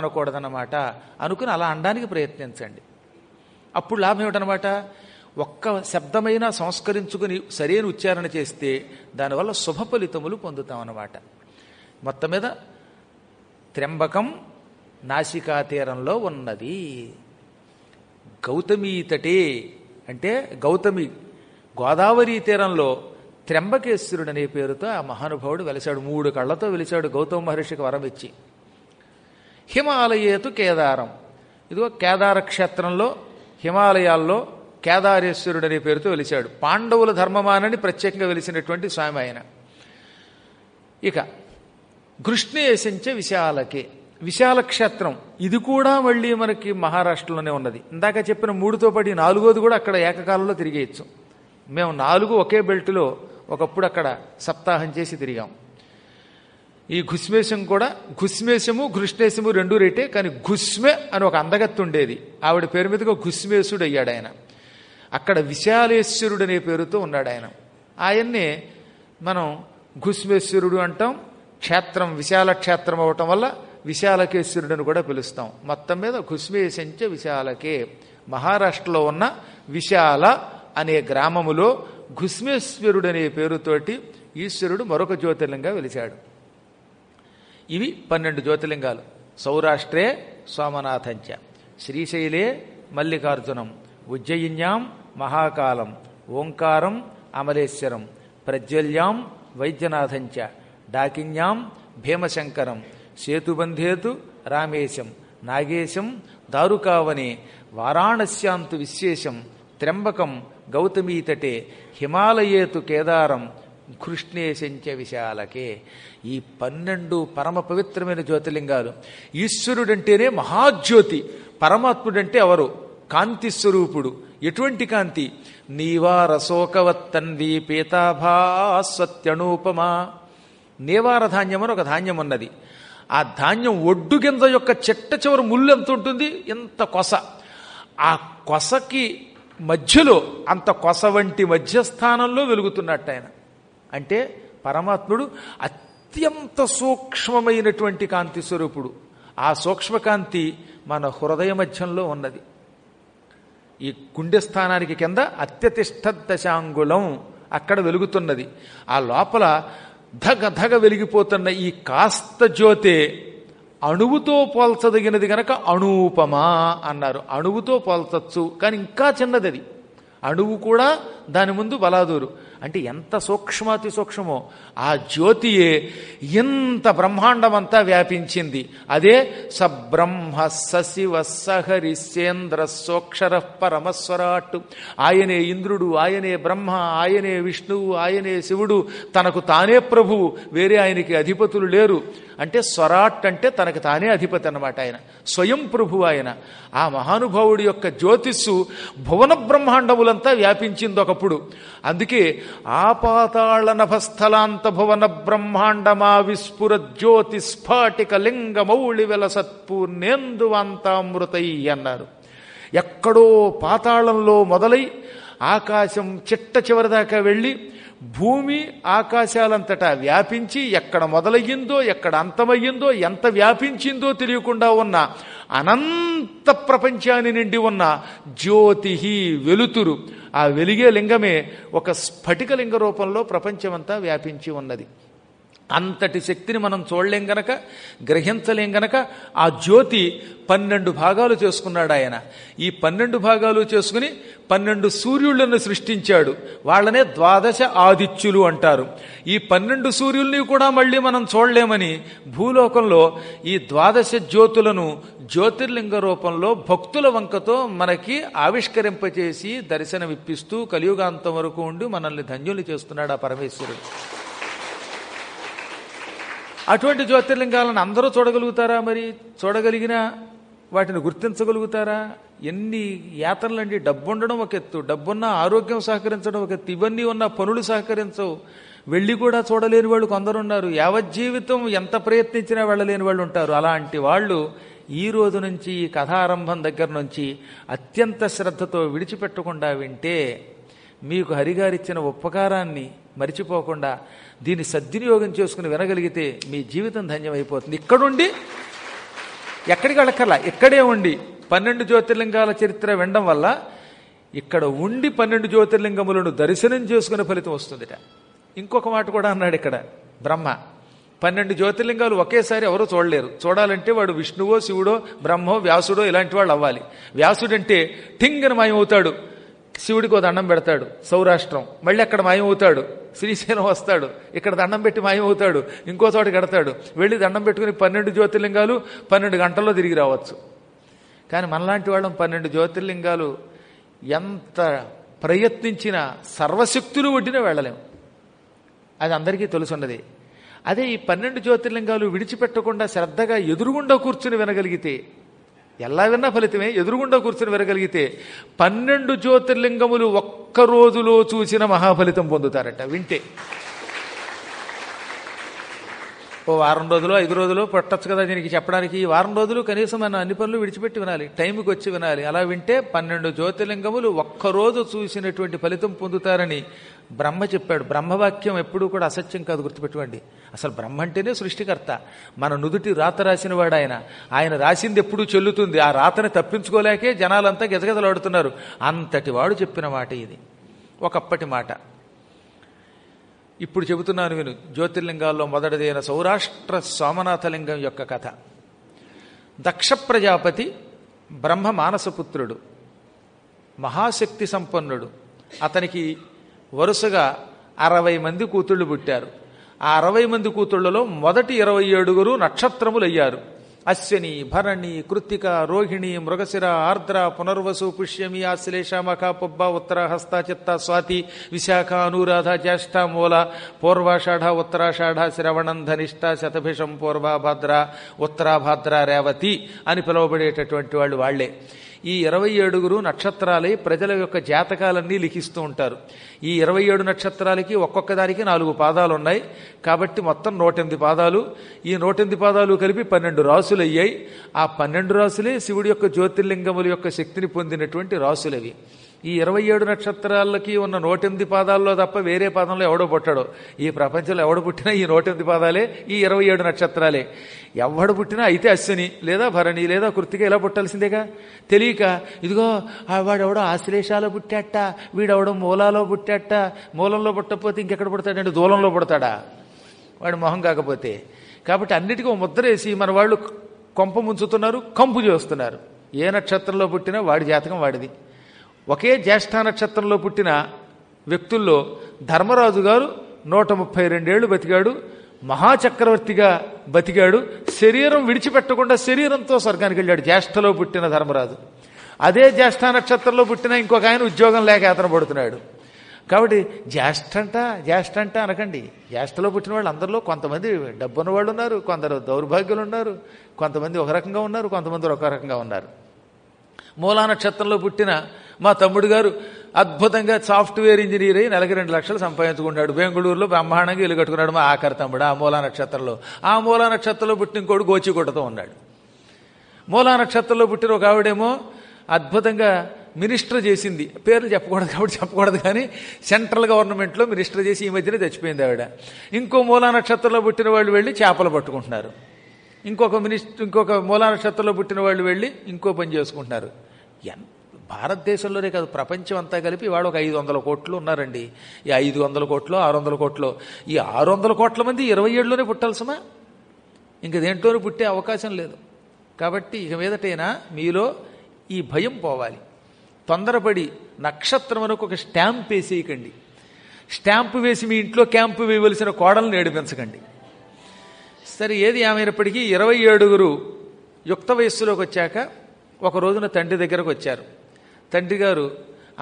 అనకూడదన్నమాట అనుకుని అలా అనడానికి ప్రయత్నించండి అప్పుడు లాభం ఏమిటనమాట ఒక్క శబ్దమైన సంస్కరించుకుని సరైన ఉచ్చారణ చేస్తే దానివల్ల శుభ ఫలితములు పొందుతామన్నమాట మొత్తం మీద త్ర్యంబకం నాసికా తీరంలో ఉన్నది గౌతమి తటే అంటే గౌతమి గోదావరి తీరంలో త్ర్యంబకేశ్వరుడు అనే పేరుతో ఆ మహానుభావుడు వెలిశాడు మూడు కళ్ళతో వెలిశాడు గౌతమ మహర్షికి వరం ఇచ్చి హిమాలయేతు కేదారం ఇదిగో కేదార క్షేత్రంలో హిమాలయాల్లో కేదారేశ్వరుడు అనే పేరుతో వెలిచాడు పాండవుల ధర్మమానని ప్రత్యేకంగా వెలిసినటువంటి స్వామి ఆయన ఇక కృష్ణేశంచ విశాలకే విశాల క్షేత్రం ఇది కూడా మళ్ళీ మనకి మహారాష్ట్రలోనే ఉన్నది ఇందాక చెప్పిన మూడుతో పడి నాలుగోది కూడా అక్కడ ఏకకాలంలో తిరిగేయచ్చు మేము నాలుగు ఒకే బెల్ట్లో ఒకప్పుడు అక్కడ సప్తాహం చేసి తిరిగాం ఈ ఘుస్మేశం కూడా ఘుస్మేశము ఘృష్ణేశము రెండు రేటే కానీ ఘుస్మె అని ఒక అందగత్తు ఉండేది ఆవిడ పేరు మీదుగా ఘుస్మేశుడు అయ్యాడు ఆయన అక్కడ విశాలేశ్వరుడు అనే పేరుతో ఉన్నాడు ఆయన ఆయన్నే మనం ఘుస్మేశ్వరుడు అంటాం క్షేత్రం విశాల క్షేత్రం అవటం వల్ల విశాలకేశ్వరుడు అని కూడా పిలుస్తాం మొత్తం మీద ఘుస్మేశంచ విశాలకే మహారాష్ట్రలో ఉన్న విశాల అనే గ్రామములో ఘుస్మేశ్వరుడు అనే పేరుతోటి ఈశ్వరుడు మరొక జ్యోతిర్లింగా వెలిశాడు ఇవి పన్నెండు జ్యోతిలింగాలు సౌరాష్ట్రే సోమనాథంచ శ్రీశైలే మల్లికార్జునం ఉజ్జయిన్యాం మహాకాలం ఓంకారం అమలేశ్వరం ప్రజ్వల్యాం వైద్యనాథంచ డాకిన్యాం భీమశంకరం సేతుబంధేతు రామేశం నాగేశం దారుకావని వారాణస్యాంతు విశేషం త్రంబకం గౌతమీతటే హిమాలయేతు కేదారం సంచ విశాలకే ఈ పన్నెండు పరమ పవిత్రమైన జ్యోతిలింగాలు ఈశ్వరుడంటేనే మహాజ్యోతి పరమాత్ముడంటే ఎవరు కాంతి స్వరూపుడు ఎటువంటి కాంతి నీవా రసోకవత్తన్వి పీతాభాస్వత్యనూపమా నేవార ధాన్యం అని ఒక ధాన్యం ఉన్నది ఆ ధాన్యం ఒడ్డు గింజ యొక్క చెట్ట చివరి ముళ్ళు ఎంత ఉంటుంది ఎంత కొస ఆ కొసకి మధ్యలో అంత కొస వంటి మధ్యస్థానంలో వెలుగుతున్నట్టు ఆయన అంటే పరమాత్ముడు అత్యంత సూక్ష్మమైనటువంటి కాంతి స్వరూపుడు ఆ సూక్ష్మకాంతి మన హృదయ మధ్యంలో ఉన్నది ఈ గుండె స్థానానికి కింద అత్యతిష్ట దశాంగులం అక్కడ వెలుగుతున్నది ఆ లోపల ధగ ధగ వెలిగిపోతున్న ఈ కాస్త జ్యోతే అణువుతో పోల్చదగినది గనక అణూపమా అన్నారు అణువుతో పోల్చచ్చు కానీ ఇంకా చిన్నది అది అణువు కూడా దాని ముందు బలాదూరు అంటే ఎంత సూక్ష్మ అతి సూక్ష్మో ఆ జ్యోతియే ఇంత బ్రహ్మాండమంతా వ్యాపించింది అదే సబ్రహ్మ సశివ సహరిసేంద్ర సోక్షర పరమస్వరాట్ ఆయనే ఇంద్రుడు ఆయనే బ్రహ్మ ఆయనే విష్ణువు ఆయనే శివుడు తనకు తానే ప్రభువు వేరే ఆయనకి అధిపతులు లేరు అంటే స్వరాట్ అంటే తనకు తానే అధిపతి అన్నమాట ఆయన స్వయం ప్రభు ఆయన ఆ మహానుభావుడి యొక్క జ్యోతిస్సు భువన బ్రహ్మాండములంతా వ్యాపించింది ఒకప్పుడు అందుకే భువన బ్రహ్మాండమా విస్ఫుర జ్యోతి స్ఫాటిక లింగమౌళివెల సత్పూర్ణేందువంతామృతై అన్నారు ఎక్కడో పాతాళంలో మొదలై ఆకాశం చిట్ట చివరిదాకా వెళ్ళి భూమి ఆకాశాలంతటా వ్యాపించి ఎక్కడ మొదలయ్యిందో ఎక్కడ అంతమయ్యిందో ఎంత వ్యాపించిందో తెలియకుండా ఉన్న అనంత ప్రపంచాన్ని నిండి ఉన్న జ్యోతి వెలుతురు ఆ వెలిగే లింగమే ఒక స్ఫటిక లింగ రూపంలో ప్రపంచమంతా వ్యాపించి ఉన్నది అంతటి శక్తిని మనం చూడలేం గనక గ్రహించలేం గనక ఆ జ్యోతి పన్నెండు భాగాలు చేసుకున్నాడు ఆయన ఈ పన్నెండు భాగాలు చేసుకుని పన్నెండు సూర్యులను సృష్టించాడు వాళ్ళనే ద్వాదశ ఆదిత్యులు అంటారు ఈ పన్నెండు సూర్యుల్ని కూడా మళ్ళీ మనం చూడలేమని భూలోకంలో ఈ ద్వాదశ జ్యోతులను జ్యోతిర్లింగ రూపంలో భక్తుల వంకతో మనకి ఆవిష్కరింపచేసి దర్శనమిప్పిస్తూ కలియుగాంతం వరకు ఉండి మనల్ని ధన్యులు చేస్తున్నాడు ఆ పరమేశ్వరుడు అటువంటి జ్యోతిర్లింగాలను అందరూ చూడగలుగుతారా మరి చూడగలిగినా వాటిని గుర్తించగలుగుతారా ఎన్ని యాత్రలండి డబ్బు ఉండడం ఒక ఎత్తు డబ్బున్న ఆరోగ్యం సహకరించడం ఒక ఎత్తు ఇవన్నీ ఉన్న పనులు సహకరించవు వెళ్ళి కూడా చూడలేని వాళ్ళు ఉన్నారు యావజ్జీవితం ఎంత ప్రయత్నించినా వెళ్ళలేని వాళ్ళు ఉంటారు అలాంటి వాళ్ళు ఈ రోజు నుంచి ఈ కథారంభం దగ్గర నుంచి అత్యంత శ్రద్ధతో విడిచిపెట్టకుండా వింటే మీకు హరిగారిచ్చిన ఉపకారాన్ని మరిచిపోకుండా దీన్ని సద్వినియోగం చేసుకుని వినగలిగితే మీ జీవితం ధన్యమైపోతుంది ఇక్కడుండి ఎక్కడికి వెళ్ళక్కర్లా ఇక్కడే ఉండి పన్నెండు జ్యోతిర్లింగాల చరిత్ర వినడం వల్ల ఇక్కడ ఉండి పన్నెండు జ్యోతిర్లింగములను దర్శనం చేసుకునే ఫలితం వస్తుందిట ఇంకొక మాట కూడా అన్నాడు ఇక్కడ బ్రహ్మ పన్నెండు జ్యోతిర్లింగాలు ఒకేసారి ఎవరూ చూడలేరు చూడాలంటే వాడు విష్ణువో శివుడో బ్రహ్మో వ్యాసుడో ఇలాంటి వాళ్ళు అవ్వాలి వ్యాసుడంటే టింగన మాయమవుతాడు శివుడికి దండం పెడతాడు సౌరాష్ట్రం మళ్ళీ అక్కడ మాయమవుతాడు శ్రీశైలం వస్తాడు ఇక్కడ దండం పెట్టి మాయమవుతాడు ఇంకో చోట గడతాడు వెళ్ళి దండం పెట్టుకుని పన్నెండు జ్యోతిర్లింగాలు పన్నెండు గంటల్లో తిరిగి రావచ్చు కానీ మనలాంటి వాళ్ళం పన్నెండు జ్యోతిర్లింగాలు ఎంత ప్రయత్నించినా సర్వశక్తులు ఒడ్డిన వెళ్ళలేము అది అందరికీ తెలుసున్నది అదే ఈ పన్నెండు జ్యోతిర్లింగాలు విడిచిపెట్టకుండా శ్రద్ధగా ఎదురుగుండా కూర్చుని వినగలిగితే ఎలా విన్నా ఫలితమే ఎదురుగుండా కూర్చొని వినగలిగితే పన్నెండు జ్యోతిర్లింగములు ఒక్క రోజులో చూసిన మహాఫలితం పొందుతారట వింటే ఓ వారం రోజులు ఐదు రోజులు పట్టచ్చు కదా దీనికి చెప్పడానికి వారం రోజులు కనీసం మనం అన్ని పనులు విడిచిపెట్టి వినాలి టైంకి వచ్చి వినాలి అలా వింటే పన్నెండు జ్యోతిర్లింగములు ఒక్కరోజు చూసినటువంటి ఫలితం పొందుతారని బ్రహ్మ చెప్పాడు బ్రహ్మవాక్యం ఎప్పుడూ కూడా అసత్యం కాదు గుర్తుపెట్టుకోండి అసలు బ్రహ్మ అంటేనే సృష్టికర్త మన నుదుటి రాత రాసిన వాడు ఆయన ఆయన రాసింది ఎప్పుడూ చెల్లుతుంది ఆ రాతని తప్పించుకోలేకే జనాలంతా గజగజలాడుతున్నారు అంతటి వాడు చెప్పిన మాట ఇది ఒకప్పటి మాట ఇప్పుడు చెబుతున్నాను విను జ్యోతిర్లింగాల్లో మొదటిదైన సౌరాష్ట్ర సోమనాథలింగం యొక్క కథ దక్ష ప్రజాపతి బ్రహ్మ మానసపుత్రుడు మహాశక్తి సంపన్నుడు అతనికి వరుసగా అరవై మంది కూతుళ్ళు పుట్టారు ఆ అరవై మంది కూతుళ్లలో మొదటి ఇరవై ఏడుగురు నక్షత్రములయ్యారు అశ్విని భరణి కృత్తిక రోహిణి మృగశిర ఆర్ద్ర పునర్వసు పుష్యమి ఆశ్లేష మఖ పుబ్బ ఉత్తర హస్త చిత్త స్వాతి విశాఖ అనురాధ జ్యేష్ఠ మూల పూర్వాషాఢ ఉత్తరాషాఢ శ్రవణం ధనిష్ట శతభిషం పూర్వభాద్ర ఉత్తరాభాద్ర రేవతి అని పిలువబడేటటువంటి వాళ్ళు వాళ్లే ఈ ఇరవై ఏడుగురు నక్షత్రాలే ప్రజల యొక్క జాతకాలన్నీ లిఖిస్తూ ఉంటారు ఈ ఇరవై ఏడు నక్షత్రాలకి ఒక్కొక్క దానికి నాలుగు పాదాలు ఉన్నాయి కాబట్టి మొత్తం నూటెనిమిది పాదాలు ఈ నూటెనిమిది పాదాలు కలిపి పన్నెండు రాసులు అయ్యాయి ఆ పన్నెండు రాసులే శివుడి యొక్క జ్యోతిర్లింగముల యొక్క శక్తిని పొందినటువంటి రాసులవి ఈ ఇరవై ఏడు నక్షత్రాలకి ఉన్న నూటెనిమిది పాదాల్లో తప్ప వేరే పాదంలో ఎవడో పుట్టాడు ఈ ప్రపంచంలో ఎవడు పుట్టినా ఈ నూటెనిమిది పాదాలే ఈ ఇరవై ఏడు నక్షత్రాలే ఎవడు పుట్టినా అయితే అశ్విని లేదా భరణి లేదా కృతిక ఎలా పుట్టాల్సిందేగా తెలియక ఇదిగో వాడెవడో ఆశ్లేషాలో పుట్టేట వీడెవడో మూలాలో పుట్టేట మూలంలో పుట్టకపోతే ఇంకెక్కడ పుడతాడంటే దూలంలో పుడతాడా వాడి మొహం కాకపోతే కాబట్టి అన్నిటికీ ముద్రేసి మన వాళ్ళు కొంప ముంచుతున్నారు కంపు చేస్తున్నారు ఏ నక్షత్రంలో పుట్టినా వాడి జాతకం వాడిది ఒకే జ్యేష్ఠ నక్షత్రంలో పుట్టిన వ్యక్తుల్లో ధర్మరాజు గారు నూట ముప్పై రెండేళ్లు బతికాడు మహాచక్రవర్తిగా బతికాడు శరీరం విడిచిపెట్టకుండా శరీరంతో స్వర్గానికి వెళ్ళాడు జ్యేష్ఠలో పుట్టిన ధర్మరాజు అదే జ్యేష్ఠ నక్షత్రంలో పుట్టిన ఇంకొక ఆయన ఉద్యోగం లేక అతను పడుతున్నాడు కాబట్టి జ్యేష్ఠ అంట జ్యేష్ఠ అంట అనకండి జ్యేష్ఠలో పుట్టిన వాళ్ళు అందరిలో కొంతమంది డబ్బున్న వాళ్ళు ఉన్నారు కొందరు దౌర్భాగ్యులు ఉన్నారు కొంతమంది ఒక రకంగా ఉన్నారు కొంతమంది ఒక రకంగా ఉన్నారు మూలా నక్షత్రంలో పుట్టిన మా తమ్ముడు గారు అద్భుతంగా సాఫ్ట్వేర్ ఇంజనీర్ అయి నెలకి రెండు లక్షలు సంపాదించుకున్నాడు బెంగళూరులో బ్రహ్మాండంగా ఇల్లు కట్టుకున్నాడు మా ఆఖరి తమ్ముడు ఆ మూలా నక్షత్రంలో ఆ మూలా నక్షత్రంలో పుట్టిన కోడు గోచి కొట్టతో ఉన్నాడు మూలా నక్షత్రంలో పుట్టిన ఒక ఆవిడేమో అద్భుతంగా మినిస్టర్ చేసింది పేర్లు చెప్పకూడదు కాబట్టి చెప్పకూడదు కానీ సెంట్రల్ గవర్నమెంట్లో మినిస్టర్ చేసి ఈ మధ్యనే చచ్చిపోయింది ఆవిడ ఇంకో మూలా నక్షత్రంలో పుట్టిన వాళ్ళు వెళ్ళి చేపలు పట్టుకుంటున్నారు ఇంకొక మినిస్టర్ ఇంకొక మూలా నక్షత్రంలో పుట్టిన వాళ్ళు వెళ్ళి ఇంకో పని చేసుకుంటున్నారు భారతదేశంలోనే కాదు ప్రపంచం అంతా కలిపి వాడు ఒక ఐదు వందల కోట్లు ఉన్నారండి ఈ ఐదు వందల కోట్లు ఆరు వందల కోట్లు ఈ ఆరు వందల కోట్ల మంది ఇరవై ఏడులోనే పుట్టాల్సమా ఇంక దేంట్లోనే పుట్టే అవకాశం లేదు కాబట్టి ఇక మీదటైనా మీలో ఈ భయం పోవాలి తొందరపడి నక్షత్రం వరకు ఒక స్టాంప్ వేసేయకండి స్టాంప్ వేసి మీ ఇంట్లో క్యాంపు వేయవలసిన కోడలను ఏడిపించకండి సరే ఏది ఏమైనప్పటికీ ఇరవై ఏడుగురు యుక్త వయస్సులోకి వచ్చాక ఒక రోజున తండ్రి దగ్గరకు వచ్చారు తండ్రి గారు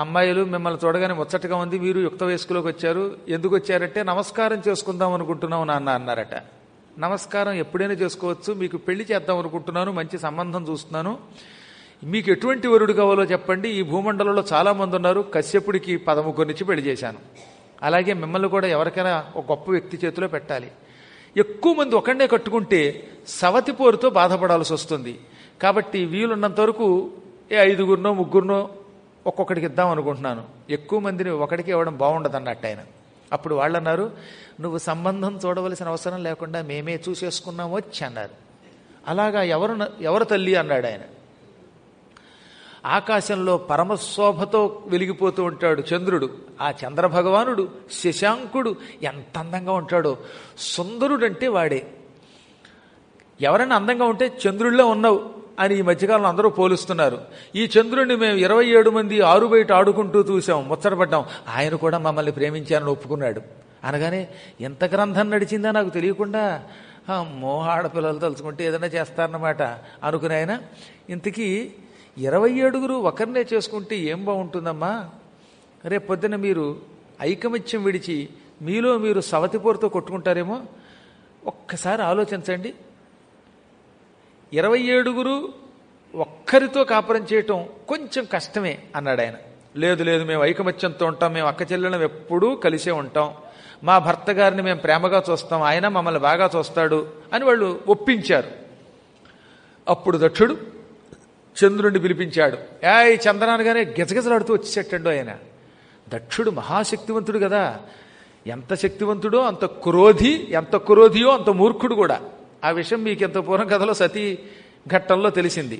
అమ్మాయిలు మిమ్మల్ని చూడగానే ముచ్చటగా ఉంది మీరు యుక్త వయస్కులోకి వచ్చారు ఎందుకు వచ్చారంటే నమస్కారం చేసుకుందాం అనుకుంటున్నాం నాన్న అన్నారట నమస్కారం ఎప్పుడైనా చేసుకోవచ్చు మీకు పెళ్లి చేద్దాం అనుకుంటున్నాను మంచి సంబంధం చూస్తున్నాను మీకు ఎటువంటి వరుడు కావాలో చెప్పండి ఈ భూమండలంలో చాలామంది ఉన్నారు కశ్యపుడికి నుంచి పెళ్లి చేశాను అలాగే మిమ్మల్ని కూడా ఎవరికైనా ఒక గొప్ప వ్యక్తి చేతిలో పెట్టాలి ఎక్కువ మంది ఒకనే కట్టుకుంటే సవతి పోరుతో బాధపడాల్సి వస్తుంది కాబట్టి వీలున్నంత వరకు ఏ ఐదుగురినో ముగ్గురినో ఒక్కొక్కడికి ఇద్దాం అనుకుంటున్నాను ఎక్కువ మందిని ఒకడికి ఇవ్వడం బాగుండదు అన్నట్టు ఆయన అప్పుడు వాళ్ళు అన్నారు నువ్వు సంబంధం చూడవలసిన అవసరం లేకుండా మేమే చూసేసుకున్నాం వచ్చి అన్నారు అలాగా ఎవరు ఎవరు తల్లి అన్నాడు ఆయన ఆకాశంలో పరమశోభతో వెలిగిపోతూ ఉంటాడు చంద్రుడు ఆ చంద్రభగవానుడు శశాంకుడు ఎంత అందంగా ఉంటాడో సుందరుడంటే వాడే ఎవరైనా అందంగా ఉంటే చంద్రుడిలో ఉన్నావు అని ఈ మధ్యకాలంలో అందరూ పోలుస్తున్నారు ఈ చంద్రుడిని మేము ఇరవై ఏడు మంది ఆరు బయట ఆడుకుంటూ చూసాం ముచ్చటపడ్డాం ఆయన కూడా మమ్మల్ని ప్రేమించారని ఒప్పుకున్నాడు అనగానే ఎంత గ్రంథం నడిచిందా నాకు తెలియకుండా అమ్మో ఆడపిల్లలు తలుచుకుంటే ఏదైనా చేస్తారన్నమాట అనుకుని ఆయన ఇంతకీ ఇరవై ఏడుగురు ఒకరినే చేసుకుంటే ఏం బాగుంటుందమ్మా రేపు పొద్దున మీరు ఐకమత్యం విడిచి మీలో మీరు సవతిపోరుతో కొట్టుకుంటారేమో ఒక్కసారి ఆలోచించండి ఇరవై ఏడుగురు ఒక్కరితో కాపురం చేయటం కొంచెం కష్టమే అన్నాడు ఆయన లేదు లేదు మేము ఐకమత్యంతో ఉంటాం మేము అక్క చెల్లెలను ఎప్పుడూ కలిసే ఉంటాం మా భర్త గారిని మేము ప్రేమగా చూస్తాం ఆయన మమ్మల్ని బాగా చూస్తాడు అని వాళ్ళు ఒప్పించారు అప్పుడు దక్షుడు చంద్రుణ్ణి పిలిపించాడు యాయ్ చంద్రానగానే గజగజలాడుతూ వచ్చేటండు ఆయన దక్షుడు మహాశక్తివంతుడు కదా ఎంత శక్తివంతుడో అంత క్రోధి ఎంత క్రోధియో అంత మూర్ఖుడు కూడా ఆ విషయం మీకు ఎంత పూర్వం కథలో సతీ ఘట్టంలో తెలిసింది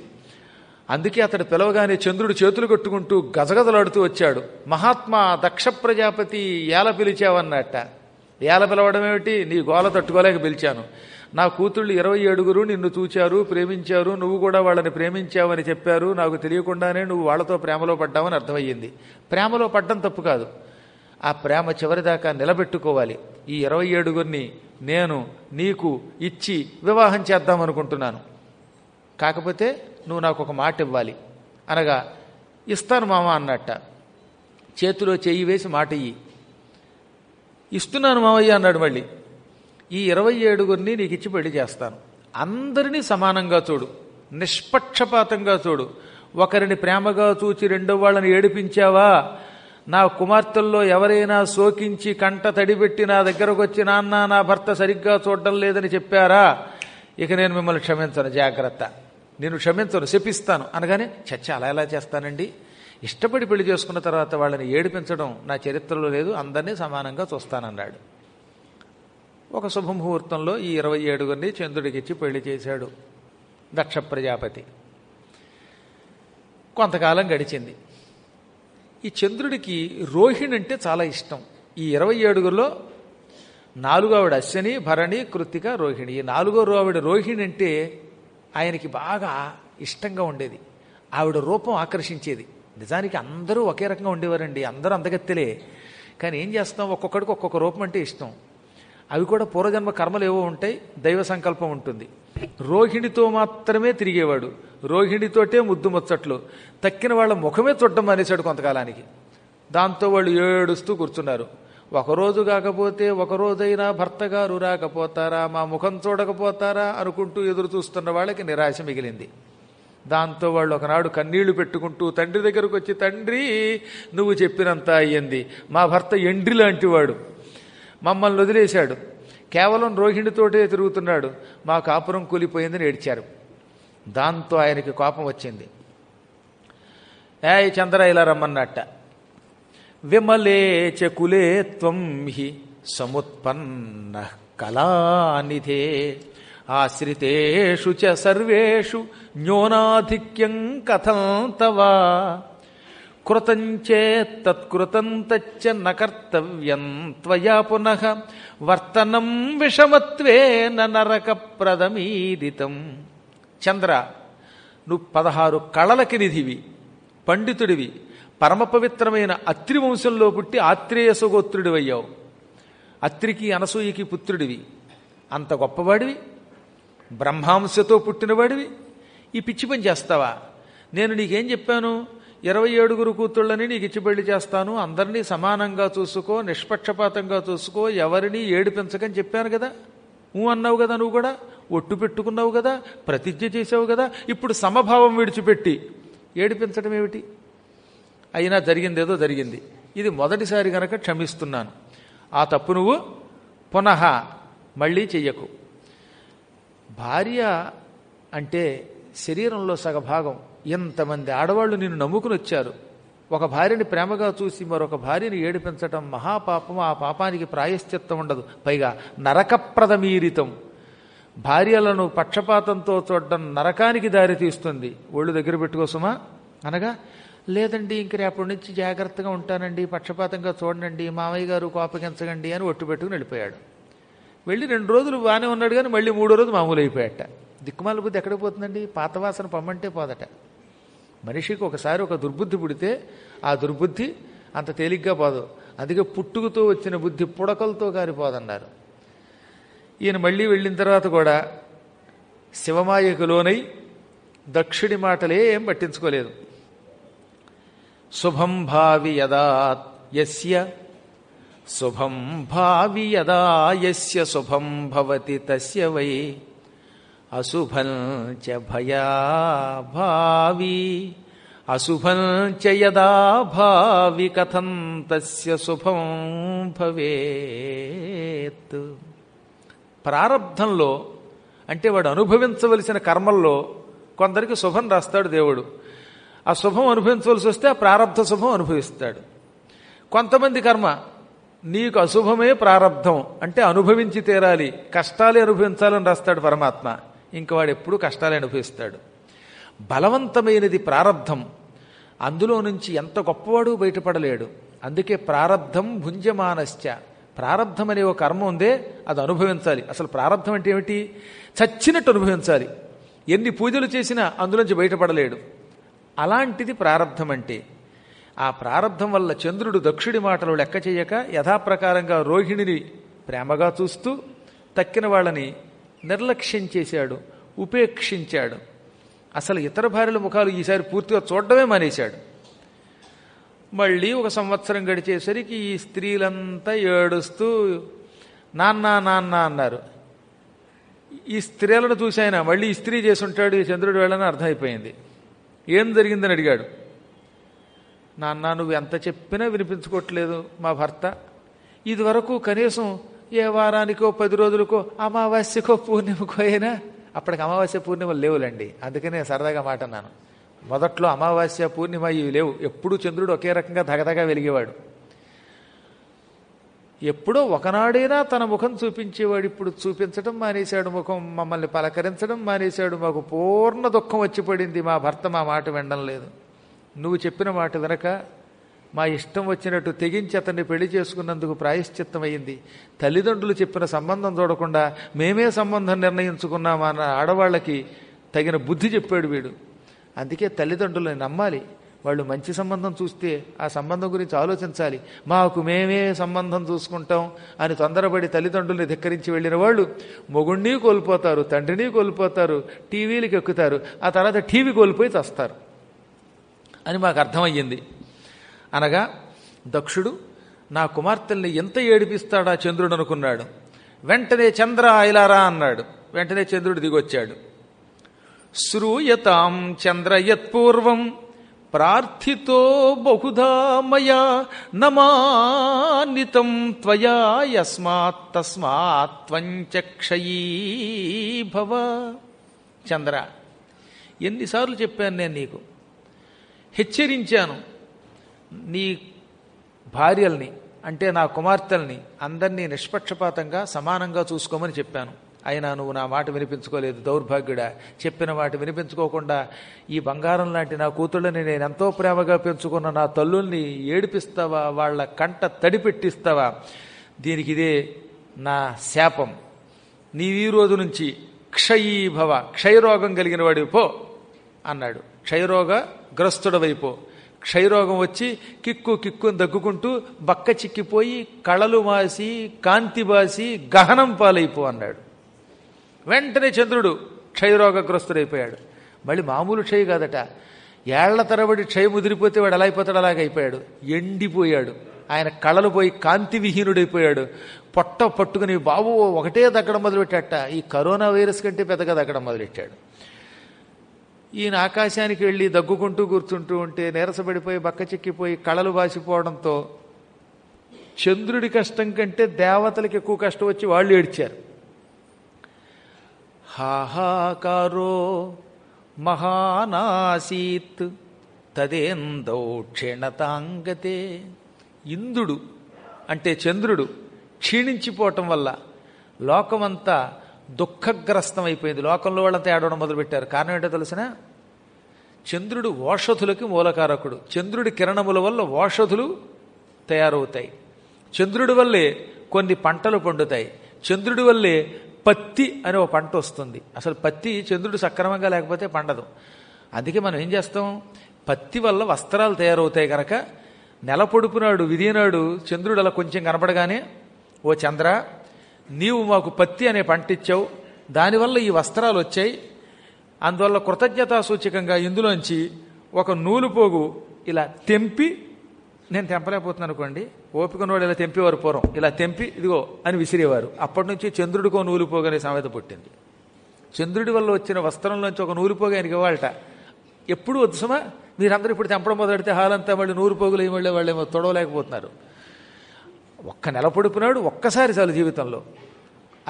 అందుకే అతడు పిలవగానే చంద్రుడు చేతులు కొట్టుకుంటూ గజగజలాడుతూ వచ్చాడు మహాత్మా దక్ష ప్రజాపతి ఏల పిలిచావన్నట్ట ఏల పిలవడం ఏమిటి నీ గోల తట్టుకోలేక పిలిచాను నా కూతుళ్ళు ఇరవై ఏడుగురు నిన్ను చూచారు ప్రేమించారు నువ్వు కూడా వాళ్ళని ప్రేమించావని చెప్పారు నాకు తెలియకుండానే నువ్వు వాళ్ళతో ప్రేమలో పడ్డావని అర్థమయ్యింది ప్రేమలో పడ్డం తప్పు కాదు ఆ ప్రేమ చివరిదాకా నిలబెట్టుకోవాలి ఈ ఇరవై ఏడుగురిని నేను నీకు ఇచ్చి వివాహం చేద్దాం అనుకుంటున్నాను కాకపోతే నువ్వు నాకు ఒక మాట ఇవ్వాలి అనగా ఇస్తాను మామ అన్నట్ట చేతిలో చెయ్యి వేసి మాట ఇయ్యి ఇస్తున్నాను మామయ్య అన్నాడు మళ్ళీ ఈ ఇరవై ఏడుగురిని నీకు ఇచ్చి పెళ్లి చేస్తాను అందరినీ సమానంగా చూడు నిష్పక్షపాతంగా చూడు ఒకరిని ప్రేమగా చూచి రెండో వాళ్ళని ఏడిపించావా నా కుమార్తెల్లో ఎవరైనా సోకించి కంట తడిపెట్టి నా దగ్గరకు వచ్చి నాన్న నా భర్త సరిగ్గా చూడడం లేదని చెప్పారా ఇక నేను మిమ్మల్ని క్షమించను జాగ్రత్త నేను క్షమించను శపిస్తాను అనగానే చచ్చ అలా ఎలా చేస్తానండి ఇష్టపడి పెళ్లి చేసుకున్న తర్వాత వాళ్ళని ఏడిపించడం నా చరిత్రలో లేదు అందరినీ సమానంగా చూస్తానన్నాడు ఒక శుభముహూర్తంలో ఈ ఇరవై ఏడుగురిని చంద్రుడికిచ్చి పెళ్లి చేశాడు దక్ష ప్రజాపతి కొంతకాలం గడిచింది ఈ చంద్రుడికి రోహిణి అంటే చాలా ఇష్టం ఈ ఇరవై ఏడుగులో నాలుగోవిడ అశ్వని భరణి కృత్తిక రోహిణి ఈ నాలుగో ఆవిడ రోహిణి అంటే ఆయనకి బాగా ఇష్టంగా ఉండేది ఆవిడ రూపం ఆకర్షించేది నిజానికి అందరూ ఒకే రకంగా ఉండేవారండి అందరూ అందగత్తెలే కానీ ఏం చేస్తాం ఒక్కొక్కడికి ఒక్కొక్క రూపం అంటే ఇష్టం అవి కూడా పూర్వజన్మ కర్మలు ఏవో ఉంటాయి దైవ సంకల్పం ఉంటుంది రోహిణితో మాత్రమే తిరిగేవాడు రోహిణితోటే ముద్దు ముచ్చట్లు తక్కిన వాళ్ళ ముఖమే చూడడం అనేసాడు కొంతకాలానికి దాంతో వాళ్ళు ఏడుస్తూ కూర్చున్నారు ఒకరోజు కాకపోతే ఒకరోజైనా భర్త గారు రాకపోతారా మా ముఖం చూడకపోతారా అనుకుంటూ ఎదురు చూస్తున్న వాళ్ళకి నిరాశ మిగిలింది దాంతో వాళ్ళు ఒకనాడు కన్నీళ్లు పెట్టుకుంటూ తండ్రి దగ్గరకు వచ్చి తండ్రి నువ్వు చెప్పినంత అయ్యింది మా భర్త ఎండ్రి లాంటివాడు మమ్మల్ని వదిలేశాడు కేవలం రోహిణితోటే తిరుగుతున్నాడు మా కాపురం కూలిపోయిందని ఏడ్చారు దాంతో ఆయనకి కోపం వచ్చింది ఏ చంద్ర ఇలా రమ్మన్నట్ట విమలే చకులే త్వం హి సముత్పన్న కళానిధే ఆశ్రితేషు చ సర్వేషు న్యూనాధిక్యం కథం తవా కృతంచే చేత్తత్కృతం తచ్చ నకర్తవ్యం త్వయా పునః వర్తనం విషమత్వే నరక ప్రదమీదితం చంద్ర నువ్వు పదహారు కళలకి నిధివి పండితుడివి పరమ పవిత్రమైన అత్రి వంశంలో పుట్టి అయ్యావు అత్రికి అనసూయకి పుత్రుడివి అంత గొప్పవాడివి బ్రహ్మాంశతో పుట్టినవాడివి ఈ పిచ్చి పని చేస్తావా నేను నీకేం చెప్పాను ఇరవై ఏడుగురు కూతుళ్ళని నీకు ఇచ్చి పెళ్లి చేస్తాను అందరినీ సమానంగా చూసుకో నిష్పక్షపాతంగా చూసుకో ఎవరిని ఏడిపించకని చెప్పాను కదా నువ్వు అన్నావు కదా నువ్వు కూడా ఒట్టు పెట్టుకున్నావు కదా ప్రతిజ్ఞ చేసావు కదా ఇప్పుడు సమభావం విడిచిపెట్టి ఏడిపించడం ఏమిటి అయినా జరిగిందేదో జరిగింది ఇది మొదటిసారి గనక క్షమిస్తున్నాను ఆ తప్పు నువ్వు పునః మళ్ళీ చెయ్యకు భార్య అంటే శరీరంలో సగభాగం ఎంతమంది ఆడవాళ్ళు నిన్ను నమ్ముకుని వచ్చారు ఒక భార్యని ప్రేమగా చూసి మరొక భార్యని ఏడిపించటం మహాపాపం ఆ పాపానికి ప్రాయశ్చిత్తం ఉండదు పైగా నరకప్రదమీరితం భార్యలను పక్షపాతంతో చూడడం నరకానికి దారితీస్తుంది ఒళ్ళు దగ్గర పెట్టుకోసమా అనగా లేదండి ఇంక రేపటి నుంచి జాగ్రత్తగా ఉంటానండి పక్షపాతంగా చూడండి మామయ్య గారు కోపగించకండి అని ఒట్టు పెట్టుకుని వెళ్ళిపోయాడు వెళ్ళి రెండు రోజులు బాగానే ఉన్నాడు కానీ మళ్ళీ మూడో రోజు మామూలు అయిపోయాట దిక్కుమాల బుద్ధి ఎక్కడికి పోతుందండి పాతవాసన పొమ్మంటే పోదట మనిషికి ఒకసారి ఒక దుర్బుద్ధి పుడితే ఆ దుర్బుద్ధి అంత తేలిగ్గా పోదు అందుకే పుట్టుకతో వచ్చిన బుద్ధి పుడకలతో కారిపోదన్నారు ఈయన మళ్ళీ వెళ్ళిన తర్వాత కూడా శివమాయకు లోనై దక్షిణి మాటలే ఏం పట్టించుకోలేదు శుభం భావి యదా యస్య శుభం భావి యదా యస్య శుభం భవతి తస్య వై అశుభం చ భయాభావి అశుభం చ భావి కథం తస్య శుభం భవేత్ ప్రారంధంలో అంటే వాడు అనుభవించవలసిన కర్మల్లో కొందరికి శుభం రాస్తాడు దేవుడు ఆ శుభం అనుభవించవలసి వస్తే ఆ ప్రారంధ శుభం అనుభవిస్తాడు కొంతమంది కర్మ నీకు అశుభమే ప్రారంధం అంటే అనుభవించి తీరాలి కష్టాలే అనుభవించాలని రాస్తాడు పరమాత్మ ఇంక వాడు ఎప్పుడూ కష్టాలు అనుభవిస్తాడు బలవంతమైనది ప్రారంధం అందులో నుంచి ఎంత గొప్పవాడు బయటపడలేడు అందుకే ప్రారంధం భుంజమానశ్చ ప్రారంధం అనే ఒక కర్మ ఉందే అది అనుభవించాలి అసలు ప్రారంధం అంటే ఏమిటి చచ్చినట్టు అనుభవించాలి ఎన్ని పూజలు చేసినా అందులోంచి బయటపడలేడు అలాంటిది ప్రారంధం అంటే ఆ ప్రారంధం వల్ల చంద్రుడు దక్షుడి మాటలు లెక్క చేయక యథాప్రకారంగా రోహిణిని ప్రేమగా చూస్తూ తక్కిన వాళ్ళని నిర్లక్ష్యం చేశాడు ఉపేక్షించాడు అసలు ఇతర భార్యల ముఖాలు ఈసారి పూర్తిగా చూడడమే మానేశాడు మళ్ళీ ఒక సంవత్సరం గడిచేసరికి ఈ స్త్రీలంతా ఏడుస్తూ నాన్న నాన్న అన్నారు ఈ స్త్రీలను చూసి ఆయన మళ్ళీ ఈ స్త్రీ ఉంటాడు ఈ చంద్రుడు వెళ్ళని అర్థమైపోయింది ఏం జరిగిందని అడిగాడు నాన్న నువ్వు ఎంత చెప్పినా వినిపించుకోవట్లేదు మా భర్త ఇదివరకు కనీసం ఏ వారానికో పది రోజులకో అమావాస్యకో పూర్ణిమకో అయినా అప్పటికి అమావాస్య పూర్ణిమలు లేవులండి అందుకనే సరదాగా మాట అన్నాను మొదట్లో అమావాస్య పూర్ణిమ ఇవి లేవు ఎప్పుడూ చంద్రుడు ఒకే రకంగా దగదగా వెలిగేవాడు ఎప్పుడో ఒకనాడైనా తన ముఖం చూపించేవాడు ఇప్పుడు చూపించడం మానేశాడు ముఖం మమ్మల్ని పలకరించడం మానేశాడు మాకు పూర్ణ దుఃఖం వచ్చి పడింది మా భర్త మా మాట వినడం లేదు నువ్వు చెప్పిన మాట వెనక మా ఇష్టం వచ్చినట్టు తెగించి అతన్ని పెళ్లి చేసుకున్నందుకు ప్రాయశ్చిత్తమైంది తల్లిదండ్రులు చెప్పిన సంబంధం చూడకుండా మేమే సంబంధం నిర్ణయించుకున్నాం అన్న ఆడవాళ్ళకి తగిన బుద్ధి చెప్పాడు వీడు అందుకే తల్లిదండ్రులను నమ్మాలి వాళ్ళు మంచి సంబంధం చూస్తే ఆ సంబంధం గురించి ఆలోచించాలి మాకు మేమే సంబంధం చూసుకుంటాం అని తొందరపడి తల్లిదండ్రుల్ని ధిక్కరించి వెళ్ళిన వాళ్ళు మొగుణ్ణి కోల్పోతారు తండ్రిని కోల్పోతారు టీవీలకు ఎక్కుతారు ఆ తర్వాత టీవీ కోల్పోయి తస్తారు అని మాకు అర్థమయ్యింది అనగా దక్షుడు నా కుమార్తెల్ని ఎంత ఏడిపిస్తాడా చంద్రుడు అనుకున్నాడు వెంటనే చంద్ర ఇలారా అన్నాడు వెంటనే చంద్రుడు దిగొచ్చాడు శ్రూయతాం చంద్రయత్పూర్వం ప్రార్థితో బహుధామయా నమానితం త్వయా యస్మాత్ తస్మాత్ చంద్ర ఎన్నిసార్లు చెప్పాను నేను నీకు హెచ్చరించాను నీ భార్యల్ని అంటే నా కుమార్తెల్ని అందరినీ నిష్పక్షపాతంగా సమానంగా చూసుకోమని చెప్పాను అయినా నువ్వు నా మాట వినిపించుకోలేదు దౌర్భాగ్యుడా చెప్పిన మాట వినిపించుకోకుండా ఈ బంగారం లాంటి నా కూతుళ్ళని నేను ఎంతో ప్రేమగా పెంచుకున్న నా తల్లుల్ని ఏడిపిస్తావా వాళ్ళ కంట తడిపెట్టిస్తావా దీనికి ఇదే నా శాపం ఈ రోజు నుంచి క్షయీభవ క్షయరోగం కలిగిన వాడిపో అన్నాడు క్షయరోగ గ్రస్తుడవైపో క్షయరోగం వచ్చి కిక్కు కిక్కుని దగ్గుకుంటూ బక్క చిక్కిపోయి కళలు మాసి కాంతి బాసి గహనం పాలైపో అన్నాడు వెంటనే చంద్రుడు క్షయరోగ్రస్తుడైపోయాడు మళ్ళీ మామూలు క్షయ కాదట ఏళ్ల తరబడి క్షయం ముదిరిపోతే వాడు ఎలా అయిపోతాడు అలాగైపోయాడు ఎండిపోయాడు ఆయన కళలు పోయి కాంతి విహీనుడైపోయాడు పొట్ట పట్టుకుని బాబు ఒకటే దగ్గడం మొదలుపెట్టాట ఈ కరోనా వైరస్ కంటే పెద్దగా దగ్గడం మొదలెట్టాడు ఈయన ఆకాశానికి వెళ్ళి దగ్గుకుంటూ కూర్చుంటూ ఉంటే నీరసపడిపోయి బక్క చెక్కిపోయి కళలు బాసిపోవడంతో చంద్రుడి కష్టం కంటే దేవతలకి ఎక్కువ కష్టం వచ్చి వాళ్ళు ఏడ్చారు హాహాకారో మహానాసీత్ తదేందో క్షీణతాంగతే ఇందుడు అంటే చంద్రుడు క్షీణించిపోవటం వల్ల లోకమంతా దుఃఖగ్రస్తం అయిపోయింది లోకంలో వాళ్ళంతా ఏడవడం మొదలుపెట్టారు కారణం ఏంటో తెలిసిన చంద్రుడు ఓషధులకి మూలకారకుడు చంద్రుడి కిరణముల వల్ల ఓషధులు తయారవుతాయి చంద్రుడి వల్లే కొన్ని పంటలు పండుతాయి చంద్రుడి వల్లే పత్తి అనే ఒక పంట వస్తుంది అసలు పత్తి చంద్రుడు సక్రమంగా లేకపోతే పండదు అందుకే మనం ఏం చేస్తాం పత్తి వల్ల వస్త్రాలు తయారవుతాయి కనుక నెల పొడుపునాడు విధినాడు చంద్రుడు అలా కొంచెం కనపడగానే ఓ చంద్ర నీవు మాకు పత్తి అనే పంట ఇచ్చావు దానివల్ల ఈ వస్త్రాలు వచ్చాయి అందువల్ల కృతజ్ఞతా సూచకంగా ఇందులోంచి ఒక నూలు పోగు ఇలా తెంపి నేను తెంపలేకపోతున్నాను అనుకోండి ఓపికనోడు ఇలా తెంపేవారు పూర్వం ఇలా తెంపి ఇదిగో అని విసిరేవారు అప్పటి నుంచి చంద్రుడికో నూలు అనే సామెత పుట్టింది చంద్రుడి వల్ల వచ్చిన వస్త్రంలోంచి ఒక నూలు పోగు ఆయనకి ఇవ్వాలట ఎప్పుడు వద్దుమా మీరందరూ ఇప్పుడు తెంపడం మొదలెడితే హాలంతా మళ్ళీ నూరు పోగులు ఏమి వాళ్ళు వాళ్ళేమో తొడవలేకపోతున్నారు ఒక్క నెల పడుకున్నాడు ఒక్కసారి చాలు జీవితంలో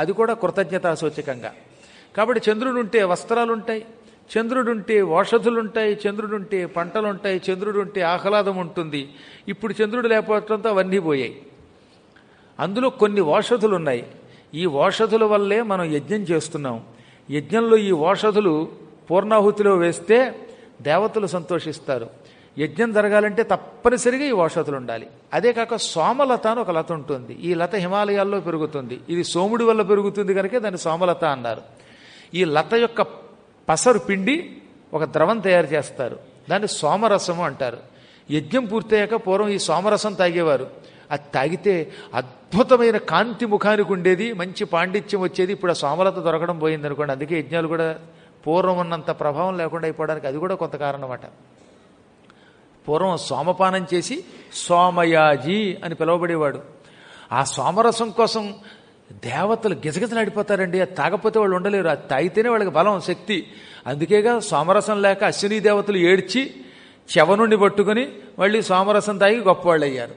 అది కూడా కృతజ్ఞతాసూచకంగా కాబట్టి చంద్రుడుంటే వస్త్రాలుంటాయి చంద్రుడుంటే ఓషధులుంటాయి చంద్రుడుంటే పంటలుంటాయి చంద్రుడుంటే ఆహ్లాదం ఉంటుంది ఇప్పుడు చంద్రుడు లేకపోవడంతో అవన్నీ పోయాయి అందులో కొన్ని ఓషధులు ఉన్నాయి ఈ ఔషధుల వల్లే మనం యజ్ఞం చేస్తున్నాం యజ్ఞంలో ఈ ఔషధులు పూర్ణాహుతిలో వేస్తే దేవతలు సంతోషిస్తారు యజ్ఞం జరగాలంటే తప్పనిసరిగా ఈ ఓషధులు ఉండాలి అదే కాక సోమలత అని ఒక లత ఉంటుంది ఈ లత హిమాలయాల్లో పెరుగుతుంది ఇది సోముడి వల్ల పెరుగుతుంది కనుక దాన్ని సోమలత అన్నారు ఈ లత యొక్క పసరు పిండి ఒక ద్రవం తయారు చేస్తారు దాన్ని సోమరసము అంటారు యజ్ఞం పూర్తయ్యాక పూర్వం ఈ సోమరసం తాగేవారు అది తాగితే అద్భుతమైన కాంతి ముఖానికి ఉండేది మంచి పాండిత్యం వచ్చేది ఇప్పుడు ఆ సోమలత దొరకడం పోయింది అనుకోండి అందుకే యజ్ఞాలు కూడా పూర్వం ఉన్నంత ప్రభావం లేకుండా అయిపోవడానికి అది కూడా కొంత కారణం అట పూర్వం సోమపానం చేసి సోమయాజి అని పిలువబడేవాడు ఆ సోమరసం కోసం దేవతలు గిజగిజలాడిపోతారండి అది తాగపోతే వాళ్ళు ఉండలేరు అది తాగితేనే వాళ్ళకి బలం శక్తి అందుకేగా సోమరసం లేక అశ్విని దేవతలు ఏడ్చి చెవనుండి పట్టుకుని మళ్ళీ సోమరసం తాగి గొప్పవాళ్ళు అయ్యారు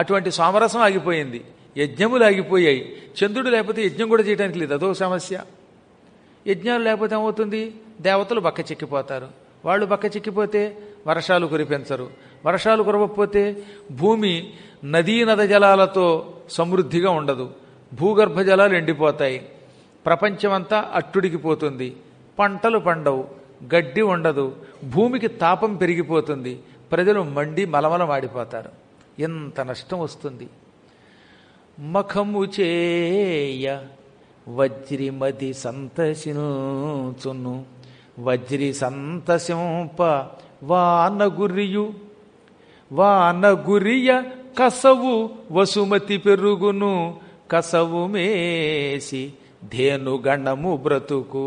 అటువంటి సోమరసం ఆగిపోయింది యజ్ఞములు ఆగిపోయాయి చంద్రుడు లేకపోతే యజ్ఞం కూడా చేయడానికి లేదు అదో సమస్య యజ్ఞాలు లేకపోతే ఏమవుతుంది దేవతలు బక్క చెక్కిపోతారు వాళ్ళు బక్క చెక్కిపోతే వర్షాలు కురిపించరు వర్షాలు కురవకపోతే భూమి నదీ నద జలాలతో సమృద్ధిగా ఉండదు భూగర్భ జలాలు ఎండిపోతాయి ప్రపంచమంతా అట్టుడికిపోతుంది పంటలు పండవు గడ్డి ఉండదు భూమికి తాపం పెరిగిపోతుంది ప్రజలు మండి మలమల వాడిపోతారు ఎంత నష్టం వస్తుంది మఖము చేయ వజ్రిమది సంతసించును వజ్రి సంతసింప అన్న గురియ కసవు వసుమతి పెరుగును కసవు మేసి ధేనుగణము బ్రతుకు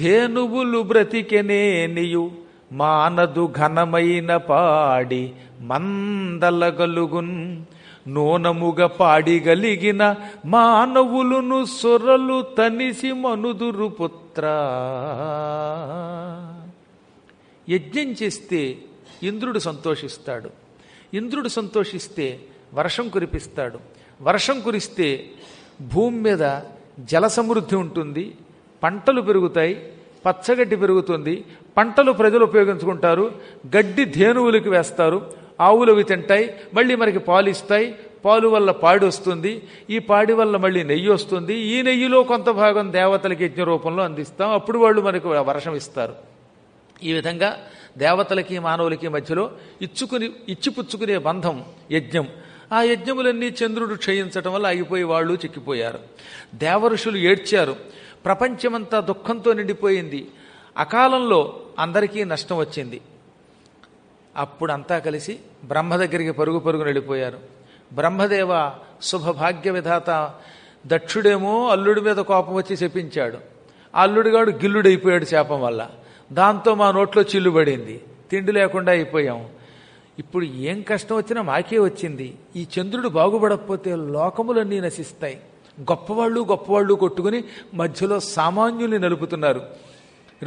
ధేనువులు బ్రతికెనేనియు మానదు ఘనమైన పాడి మందలగలుగున్ నూనముగ పాడిగలిగిన మానవులును సొరలు తనిసి మనుదురు పుత్ర యజ్ఞం చేస్తే ఇంద్రుడు సంతోషిస్తాడు ఇంద్రుడు సంతోషిస్తే వర్షం కురిపిస్తాడు వర్షం కురిస్తే భూమి మీద జల సమృద్ధి ఉంటుంది పంటలు పెరుగుతాయి పచ్చగడ్డి పెరుగుతుంది పంటలు ప్రజలు ఉపయోగించుకుంటారు గడ్డి ధేనువులకి వేస్తారు ఆవులు అవి తింటాయి మళ్ళీ మనకి పాలు ఇస్తాయి పాలు వల్ల పాడి వస్తుంది ఈ పాడి వల్ల మళ్ళీ నెయ్యి వస్తుంది ఈ నెయ్యిలో కొంత భాగం దేవతలకి యజ్ఞ రూపంలో అందిస్తాం అప్పుడు వాళ్ళు మనకు వర్షం ఇస్తారు ఈ విధంగా దేవతలకి మానవులకి మధ్యలో ఇచ్చుకుని ఇచ్చిపుచ్చుకునే బంధం యజ్ఞం ఆ యజ్ఞములన్నీ చంద్రుడు క్షయించటం వల్ల అయిపోయి వాళ్ళు చిక్కిపోయారు దేవఋషులు ఏడ్చారు ప్రపంచమంతా దుఃఖంతో నిండిపోయింది అకాలంలో అందరికీ నష్టం వచ్చింది అప్పుడంతా కలిసి బ్రహ్మ దగ్గరికి పరుగు పరుగు నడిపోయారు బ్రహ్మదేవ శుభభాగ్య విధాత దక్షుడేమో అల్లుడి మీద కోపం వచ్చి శపించాడు ఆ అల్లుడిగాడు గిల్లుడైపోయాడు శాపం వల్ల దాంతో మా నోట్లో చిల్లు పడింది తిండి లేకుండా అయిపోయాం ఇప్పుడు ఏం కష్టం వచ్చినా మాకే వచ్చింది ఈ చంద్రుడు బాగుపడకపోతే లోకములన్నీ నశిస్తాయి గొప్పవాళ్ళు గొప్పవాళ్ళు కొట్టుకుని మధ్యలో సామాన్యుల్ని నలుపుతున్నారు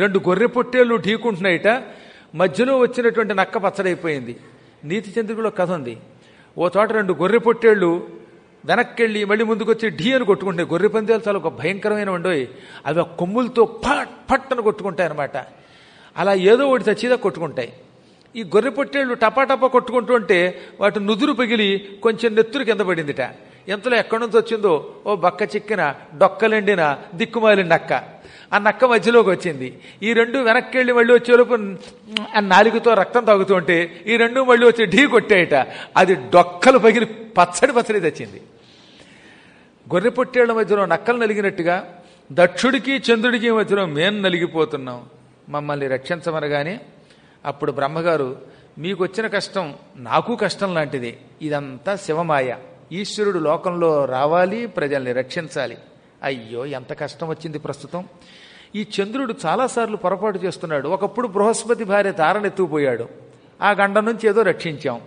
రెండు గొర్రె పొట్టేళ్ళు ఢీకుంటున్నాయిట మధ్యలో వచ్చినటువంటి నక్క పచ్చడైపోయింది నీతి చంద్రుడిలో కథ ఉంది ఓ చోట రెండు గొర్రె పొట్టేళ్ళు వెనక్కెళ్ళి మళ్ళీ ముందుకొచ్చి ఢీ అని కొట్టుకుంటాయి గొర్రె పందేలు చాలా ఒక భయంకరమైన ఉండవు అవి ఆ కొమ్ములతో ఫట్ ఫట్ అని కొట్టుకుంటాయి అనమాట అలా ఏదో ఒకటి చచ్చిదా కొట్టుకుంటాయి ఈ గొర్రె పొట్టేళ్ళు కొట్టుకుంటూ కొట్టుకుంటుంటే వాటి నుదురు పగిలి కొంచెం నెత్తురు కింద పడిందిట ఎంతలో ఎక్కడి నుంచి వచ్చిందో ఓ బక్క చిక్కిన డొక్కలెండిన దిక్కుమాలి నక్క ఆ నక్క మధ్యలోకి వచ్చింది ఈ రెండు వెనక్కి వెళ్ళి మళ్ళీ వచ్చేలోపు ఆ నాలుగుతో రక్తం తాగుతుంటే ఈ రెండు మళ్ళీ వచ్చి ఢీ కొట్టేయట అది డొక్కలు పగిలి పచ్చడి పచ్చడి తెచ్చింది గొర్రె పొట్టేళ్ల మధ్యలో నక్కలు నలిగినట్టుగా దక్షుడికి చంద్రుడికి మధ్యలో మేం నలిగిపోతున్నాం మమ్మల్ని రక్షించమనగానే అప్పుడు బ్రహ్మగారు మీకు వచ్చిన కష్టం నాకు కష్టం లాంటిది ఇదంతా శివమాయ ఈశ్వరుడు లోకంలో రావాలి ప్రజల్ని రక్షించాలి అయ్యో ఎంత కష్టం వచ్చింది ప్రస్తుతం ఈ చంద్రుడు చాలాసార్లు పొరపాటు చేస్తున్నాడు ఒకప్పుడు బృహస్పతి భార్య తారనెత్తుకుపోయాడు ఆ గండం నుంచి ఏదో రక్షించాం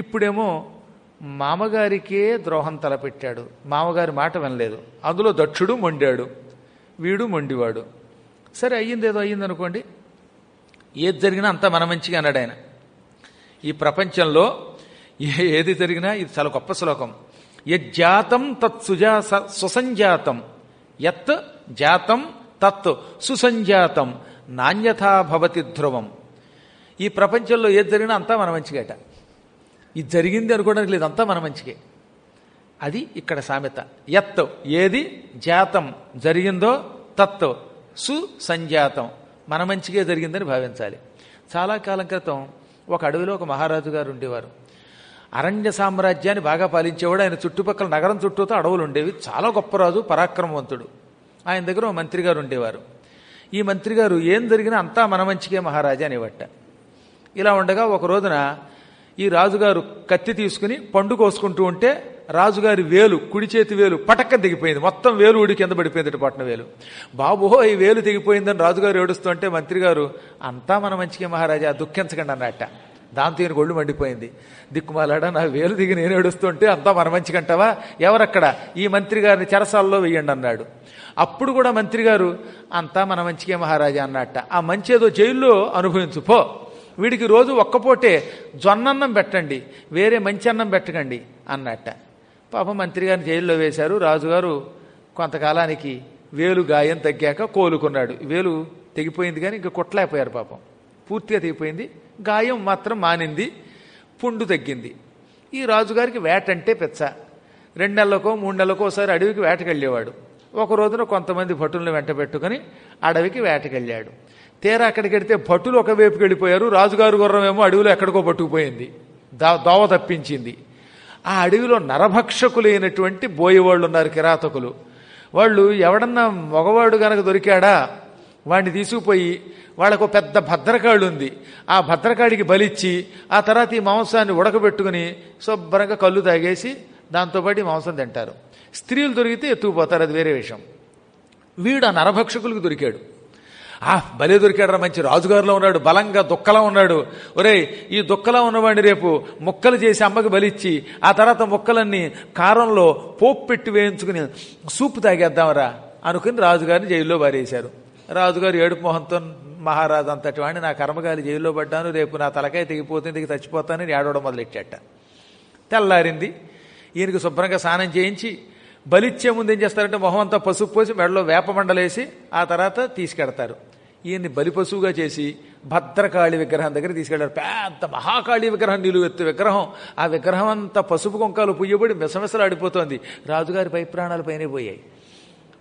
ఇప్పుడేమో మామగారికే ద్రోహం తలపెట్టాడు మామగారి మాట వినలేదు అందులో దక్షుడు మొండాడు వీడు మొండివాడు సరే అయ్యింది ఏదో అయ్యింది అనుకోండి ఏది జరిగినా అంతా మన మంచిగా అన్నాడు ఆయన ఈ ప్రపంచంలో ఏది జరిగినా ఇది చాలా గొప్ప శ్లోకం జాతం తత్ సుజా సుసంజాతం యత్ జాతం తత్ సుసంజాతం నాణ్యతాభవతి ధ్రువం ఈ ప్రపంచంలో ఏది జరిగినా అంతా మన అట ఇది జరిగింది అనుకోవడానికి లేదు అంతా మన మంచిగా అది ఇక్కడ సామెత యత్ ఏది జాతం జరిగిందో తత్ సుసంజాతం మన మంచిగా జరిగిందని భావించాలి చాలా కాలం క్రితం ఒక అడవిలో ఒక మహారాజు గారు ఉండేవారు అరణ్య సామ్రాజ్యాన్ని బాగా పాలించేవాడు ఆయన చుట్టుపక్కల నగరం చుట్టూతో అడవులు ఉండేవి చాలా గొప్ప రాజు పరాక్రమవంతుడు ఆయన దగ్గర ఒక మంత్రి గారు ఉండేవారు ఈ మంత్రి గారు ఏం జరిగినా అంతా మన మంచికే మహారాజా అనేవట ఇలా ఉండగా ఒక రోజున ఈ రాజుగారు కత్తి తీసుకుని పండు కోసుకుంటూ ఉంటే రాజుగారి వేలు కుడి చేతి వేలు పటక్క దిగిపోయింది మొత్తం వేలు ఊడి కింద పడిపోయింది పట్టణ వేలు బాబుహో ఈ వేలు దిగిపోయిందని రాజుగారు ఏడుస్తుంటే మంత్రి గారు అంతా మన మంచికే మహారాజా దుఃఖించకండి అన్నట్ట దాంతో ఈయన గొళ్ళు మండిపోయింది దిక్కుమాలాడ నా వేలు దిగి నేను ఏడుస్తుంటే అంతా మన మంచికంటావా ఎవరక్కడ ఈ మంత్రి గారిని చెరసాల్లో వెయ్యండి అన్నాడు అప్పుడు కూడా మంత్రి గారు అంతా మన మంచికే మహారాజా అన్నట్ట ఆ మంచి ఏదో జైల్లో అనుభవించు పో వీడికి రోజు ఒక్కపోటే జొన్నన్నం పెట్టండి వేరే మంచి అన్నం పెట్టకండి అన్నట్ట పాపం మంత్రి గారిని జైల్లో వేశారు రాజుగారు కొంతకాలానికి వేలు గాయం తగ్గాక కోలుకున్నాడు వేలు తెగిపోయింది కానీ ఇంకా కొట్టలేకపోయారు పాపం పూర్తిగా తెగిపోయింది గాయం మాత్రం మానింది పుండు తగ్గింది ఈ రాజుగారికి వేట అంటే పెచ్చ రెండు నెలలకో మూడు నెలలకోసారి ఒకసారి అడవికి వేటకెళ్ళేవాడు ఒక రోజున కొంతమంది భటులను వెంట పెట్టుకుని అడవికి వేటకెళ్ళాడు తీరా అక్కడికి భటులు ఒకవైపుకి వెళ్ళిపోయారు రాజుగారు గుర్రమేమో అడవిలో ఎక్కడికో పట్టుకుపోయింది దా దోవ తప్పించింది ఆ అడవిలో నరభక్షకులైనటువంటి బోయేవాళ్ళు ఉన్నారు కిరాతకులు వాళ్ళు ఎవడన్నా మగవాడు గనక దొరికాడా వాడిని తీసుకుపోయి వాళ్ళకు పెద్ద భద్రకాళి ఉంది ఆ భద్రకాడికి బలిచ్చి ఆ తర్వాత ఈ మాంసాన్ని ఉడకబెట్టుకుని శుభ్రంగా కళ్ళు తాగేసి దాంతోపాటు ఈ మాంసం తింటారు స్త్రీలు దొరికితే ఎత్తుకుపోతారు అది వేరే విషయం వీడు ఆ నరభక్షకులకు దొరికాడు ఆ బలే దొరికాడరా మంచి రాజుగారిలో ఉన్నాడు బలంగా దుక్కలా ఉన్నాడు ఒరే ఈ దుక్కలా ఉన్నవాడిని రేపు ముక్కలు చేసి అమ్మకి బలిచ్చి ఆ తర్వాత ముక్కలన్నీ కారంలో పోపు పెట్టి వేయించుకుని సూపు తాగేద్దాంరా అనుకుని రాజుగారిని జైల్లో వారేశారు రాజుగారు ఏడుపు మొహంతో మహారాజు అంతటి వాడిని నా కర్మగాలి జైల్లో పడ్డాను రేపు నా తలకాయ తెగిపోతుంది చచ్చిపోతానని ఏడవడం మొదలెట్టేట తెల్లారింది ఈయనకి శుభ్రంగా స్నానం చేయించి బలిచ్చే ముందు ఏం చేస్తారంటే మొహం అంతా పసుపు పోసి మెడలో వేప మండలేసి ఆ తర్వాత తీసుకెడతారు ఈయన్ని బలిపశువుగా చేసి భద్రకాళి విగ్రహం దగ్గర తీసుకెళ్లారు పెద్ద మహాకాళి విగ్రహం నిలువెత్తు విగ్రహం ఆ విగ్రహం అంతా పసుపు కొంకాలు పుయ్యబడి ఆడిపోతోంది రాజుగారి పై ప్రాణాలు పైనే పోయాయి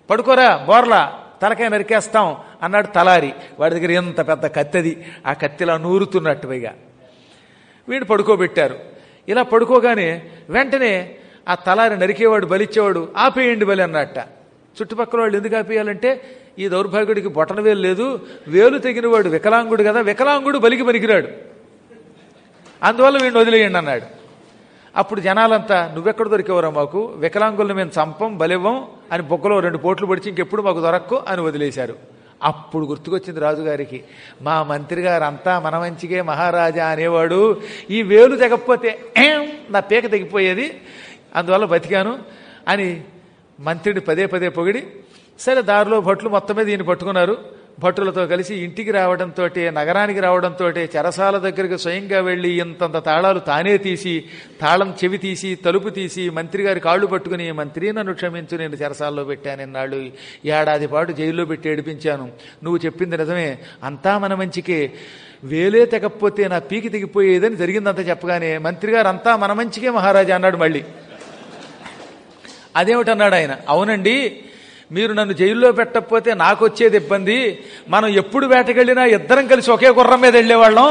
పడుకోరా బోర్లా తలకాయ నరికేస్తాం అన్నాడు తలారి వాడి దగ్గర ఎంత పెద్ద కత్తిది ఆ కత్తిలా నూరుతున్నట్టు పైగా వీడు పడుకోబెట్టారు ఇలా పడుకోగానే వెంటనే ఆ తలారి నరికేవాడు బలిచ్చేవాడు ఆపేయండి బలి అన్నట్ట చుట్టుపక్కల వాళ్ళు ఎందుకు ఆపేయాలంటే ఈ దౌర్భాగ్యుడికి బొటన వేలు లేదు వేలు తెగినవాడు వికలాంగుడు కదా వికలాంగుడు బలికి పనికిరాడు అందువల్ల వీడిని వదిలేయండి అన్నాడు అప్పుడు జనాలంతా నువ్వెక్కడ దొరికేవరా మాకు వికలాంగుల్ని మేము చంపం బలివ్వం అని బొక్కలో రెండు పోట్లు పడిచి ఇంకెప్పుడు మాకు దొరక్కు అని వదిలేశారు అప్పుడు గుర్తుకొచ్చింది రాజుగారికి మా మంత్రి గారు అంతా మన మంచిగే మహారాజా అనేవాడు ఈ వేలు తెగకపోతే ఏం నా పేక తెగిపోయేది అందువల్ల బతికాను అని మంత్రిని పదే పదే పొగిడి సరే దారిలో భట్లు మొత్తం మీద ఈయన పట్టుకున్నారు భట్టులతో కలిసి ఇంటికి రావడంతో నగరానికి రావడంతో చెరసాల దగ్గరికి స్వయంగా వెళ్ళి ఇంతంత తాళాలు తానే తీసి తాళం చెవి తీసి తలుపు తీసి మంత్రి గారి కాళ్ళు పట్టుకుని మంత్రి నన్ను క్షమించు నేను చెరసాల్లో పెట్టాను ఇన్నాళ్ళు ఏడాది పాటు జైల్లో పెట్టి ఏడిపించాను నువ్వు చెప్పింది నిజమే అంతా మన మంచికే వేలే తెగకపోతే నా పీకి దిగిపోయేదని జరిగిందంతా చెప్పగానే మంత్రి గారు అంతా మన మంచికే మహారాజా అన్నాడు మళ్ళీ అదేమిటన్నాడు ఆయన అవునండి మీరు నన్ను జైల్లో పెట్టకపోతే నాకు వచ్చేది ఇబ్బంది మనం ఎప్పుడు వేటకెళ్ళినా ఇద్దరం కలిసి ఒకే గుర్రం మీద వెళ్ళేవాళ్ళం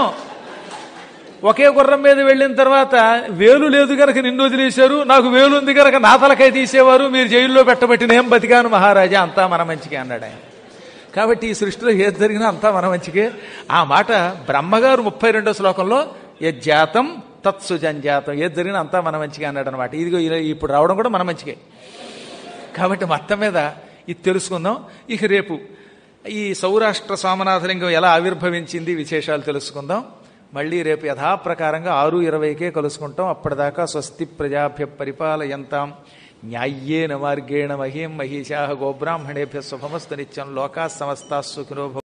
ఒకే గుర్రం మీద వెళ్ళిన తర్వాత వేలు లేదు గనక నిన్ను వదిలేశారు నాకు వేలు ఉంది గనక నా తలకాయ తీసేవారు మీరు జైల్లో పెట్టబట్టి నేను బతికాను మహారాజా అంతా మన మంచికే అన్నాడు ఆయన కాబట్టి ఈ సృష్టిలో ఏది జరిగినా అంతా మన మంచికే ఆ మాట బ్రహ్మగారు ముప్పై రెండో శ్లోకంలో యజ్జాతం తత్సుజంజాతం ఏది జరిగినా అంతా మన మంచిగా అన్నాడు అనమాట ఇదిగో ఇప్పుడు రావడం కూడా మన మంచికే కాబట్టి మొత్తం మీద ఇది తెలుసుకుందాం ఇక రేపు ఈ సౌరాష్ట్ర స్వామనాథలింగం ఎలా ఆవిర్భవించింది విశేషాలు తెలుసుకుందాం మళ్ళీ రేపు యథాప్రకారంగా ఆరు ఇరవైకే కలుసుకుంటాం అప్పటిదాకా స్వస్తి ప్రజాభ్య పరిపాలయంతాం న్యాయ్యేన మార్గేణ మహీం మహిషా గోబ్రాహ్మణేభ్య శుభమస్తు నిత్యం లోకా సమస్తా సుఖినో